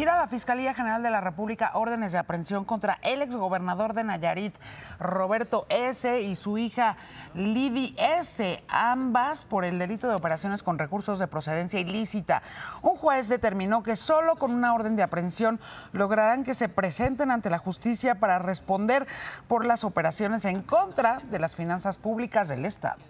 Gira la Fiscalía General de la República órdenes de aprehensión contra el exgobernador de Nayarit, Roberto S., y su hija Libby S., ambas por el delito de operaciones con recursos de procedencia ilícita. Un juez determinó que solo con una orden de aprehensión lograrán que se presenten ante la justicia para responder por las operaciones en contra de las finanzas públicas del Estado.